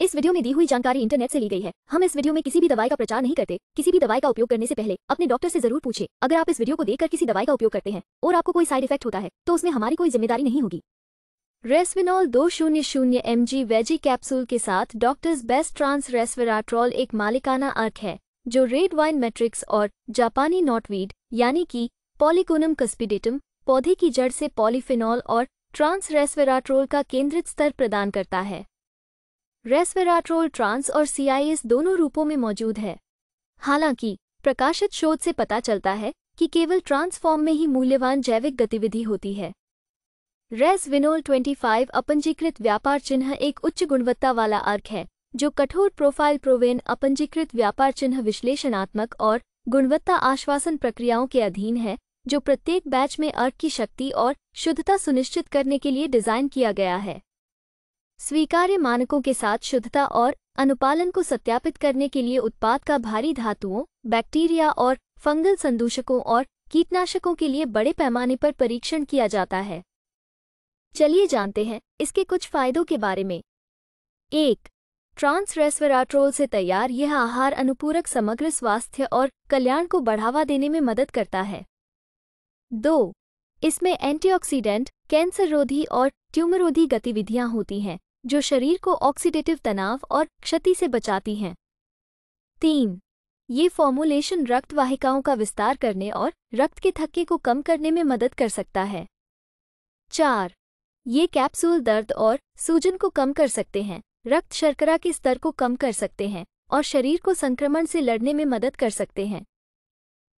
इस वीडियो में दी हुई जानकारी इंटरनेट से ली गई है हम इस वीडियो में किसी भी दवाई का प्रचार नहीं करते किसी भी दवाई का उपयोग करने से पहले अपने डॉक्टर से जरूर पूछे अगर आप इस वीडियो को देखकर किसी दवाई का उपयोग करते हैं और आपको कोई साइड इफेक्ट होता है तो उसमें हमारी कोई जिम्मेदारी नहीं होगी रेस्विनॉल दो शून्य शून्य एम जी वेजी कैप्सूल के साथ डॉक्टर्स बेस्ट ट्रांस रेस्वेराट्रॉल एक मालिकाना अर्क है जो रेड वाइन मेट्रिक्स और जापानी नॉटवीड यानी कि पॉलिकोनम कस्पिडेटम पौधे की जड़ से पॉलीफिनॉल और ट्रांस रेस्वेराट्रोल का केंद्रित स्तर प्रदान करता है रेस्वेराट्रोल ट्रांस और सीआईएस दोनों रूपों में मौजूद है हालांकि प्रकाशित शोध से पता चलता है कि केवल ट्रांसफॉर्म में ही मूल्यवान जैविक गतिविधि होती है रेस विनोल 25 अपंजीकृत व्यापार चिन्ह एक उच्च गुणवत्ता वाला अर्क है जो कठोर प्रोफाइल प्रोवेन अपंजीकृत व्यापार चिन्ह विश्लेषणात्मक और गुणवत्ता आश्वासन प्रक्रियाओं के अधीन है जो प्रत्येक बैच में अर्क की शक्ति और शुद्धता सुनिश्चित करने के लिए डिज़ाइन किया गया है स्वीकार्य मानकों के साथ शुद्धता और अनुपालन को सत्यापित करने के लिए उत्पाद का भारी धातुओं बैक्टीरिया और फंगल संदूषकों और कीटनाशकों के लिए बड़े पैमाने पर परीक्षण किया जाता है चलिए जानते हैं इसके कुछ फायदों के बारे में एक ट्रांस रेस्वराट्रोल से तैयार यह आहार अनुपूरक समग्र स्वास्थ्य और कल्याण को बढ़ावा देने में मदद करता है दो इसमें एंटीऑक्सीडेंट कैंसररोधी और ट्यूमरोधी गतिविधियां होती हैं जो शरीर को ऑक्सीडेटिव तनाव और क्षति से बचाती हैं तीन ये फॉर्मूलेशन रक्त वाहिकाओं का विस्तार करने और रक्त के थक्के को कम करने में मदद कर सकता है चार ये कैप्सूल दर्द और सूजन को कम कर सकते हैं रक्त शर्करा के स्तर को कम कर सकते हैं और शरीर को संक्रमण से लड़ने में मदद कर सकते हैं